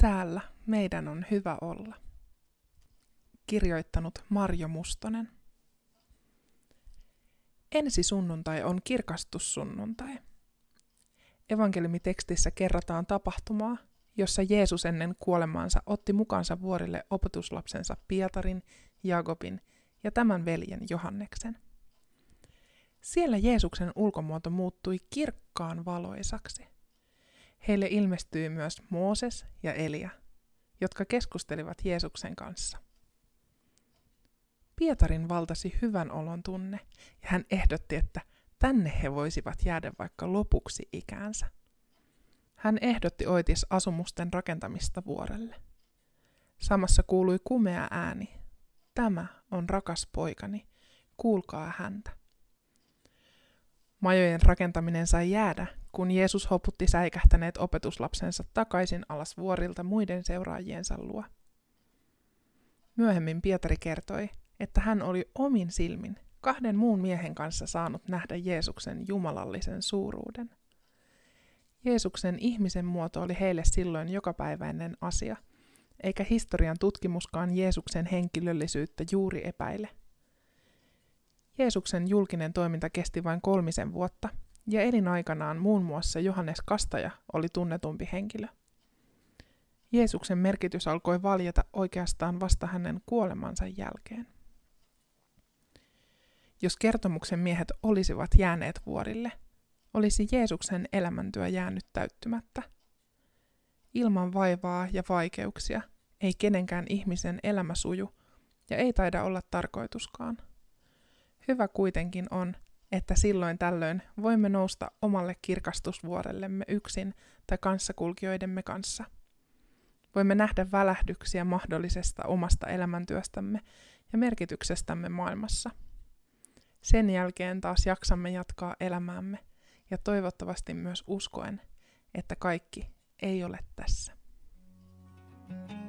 Täällä meidän on hyvä olla. Kirjoittanut Marjo Mustonen. Ensi sunnuntai on kirkastussunnuntai. Evankelimitekstissä kerrataan tapahtumaa, jossa Jeesus ennen kuolemaansa otti mukaansa vuorille opetuslapsensa Pietarin, Jakobin ja tämän veljen Johanneksen. Siellä Jeesuksen ulkomuoto muuttui kirkkaan valoisaksi – Heille ilmestyi myös Mooses ja Elia, jotka keskustelivat Jeesuksen kanssa. Pietarin valtasi hyvän olon tunne ja hän ehdotti, että tänne he voisivat jäädä vaikka lopuksi ikäänsä. Hän ehdotti oitis asumusten rakentamista vuorelle. Samassa kuului kumea ääni. Tämä on rakas poikani, kuulkaa häntä. Majojen rakentaminen sai jäädä, kun Jeesus hoputti säikähtäneet opetuslapsensa takaisin alas vuorilta muiden seuraajiensa luo. Myöhemmin Pietari kertoi, että hän oli omin silmin kahden muun miehen kanssa saanut nähdä Jeesuksen jumalallisen suuruuden. Jeesuksen ihmisen muoto oli heille silloin jokapäiväinen asia, eikä historian tutkimuskaan Jeesuksen henkilöllisyyttä juuri epäile – Jeesuksen julkinen toiminta kesti vain kolmisen vuotta, ja elinaikanaan muun muassa Johannes Kastaja oli tunnetumpi henkilö. Jeesuksen merkitys alkoi valjeta oikeastaan vasta hänen kuolemansa jälkeen. Jos kertomuksen miehet olisivat jääneet vuorille, olisi Jeesuksen elämäntyö jäänyt täyttymättä. Ilman vaivaa ja vaikeuksia ei kenenkään ihmisen elämä suju ja ei taida olla tarkoituskaan. Hyvä kuitenkin on, että silloin tällöin voimme nousta omalle kirkastusvuorellemme yksin tai kanssakulkijoidemme kanssa. Voimme nähdä välähdyksiä mahdollisesta omasta elämäntyöstämme ja merkityksestämme maailmassa. Sen jälkeen taas jaksamme jatkaa elämäämme ja toivottavasti myös uskoen, että kaikki ei ole tässä. thank you